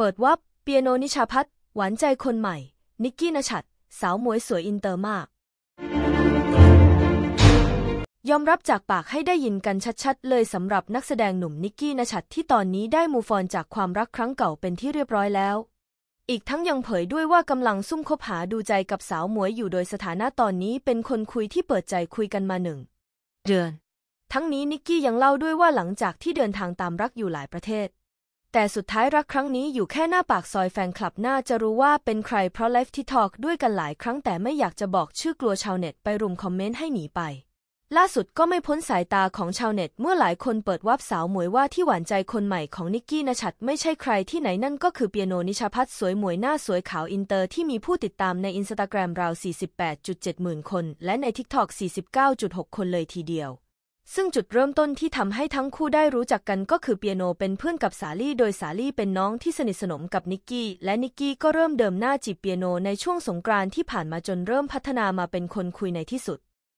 เปิดวับเปียโนนิชาพัฒหวานใจคนใหม่ นิกกี้นชัดสาวมวยสวยอินเตอร์มากยอมรับจากปากให้ได้ยินกันชัดๆ เลยสำหรับนักแสดงหนุ่มนิกกี้นชัดที่ตอนนี้ได้มูฟอนจากความรักครั้งเก่าเป็นที่เรียบร้อยแล้ว อีกทั้งยังเผยด้วยว่ากำลังซุ่มคบหาดูใจกับสาวหมวยอยู่โดยสถานะตอนนี้เป็นคนคุยที่เปิดใจคุยกันมาหนึ่งเดือน ทั้งนี้นิกกี้ยังเล่าด้วยว่าหลังจากที่เดินทางตามรักอยู่หลายประเทศแต่สุดท้ายรักครั้งนี้อยู่แค่หน้าปากซอยแฟนคลับน่าจะรู้ว่าเป็นใครเพราะไลฟ์ทิทอกด้วยกันหลายครั้งแต่ไม่อยากจะบอกชื่อกลัวชาวเน็ตไปรุมคอมเมนต์ให้หนีไป ล่าสุดก็ไม่พ้นสายตาของชาวเน็ตเมื่อหลายคนเปิดวับสาวหมวยว่าที่หวานใจคนใหม่ของนิกกี้นชัดไม่ใช่ใครที่ไหนนั่นก็คือเปียโนนิชพัฒสวยหมวยหน้าสวยขาวอินเตอร์ที่มีผู้ติดตามในอินสตาแกรมราว48.7หมื่นคน และในทิกทอก49.6 คนเลยทีเดียวซึ่งจุดเริ่มต้นที่ทำให้ทั้งคู่ได้รู้จักกันก็คือเปียโนเป็นเพื่อนกับสาลี่โดยสาลี่เป็นน้องที่สนิทสนมกับนิกกี้และนิกกี้ก็เริ่มเดิมหน้าจีบเปียโนในช่วงสงกรานต์ที่ผ่านมาจนเริ่มพัฒนามาเป็นคนคุยในที่สุด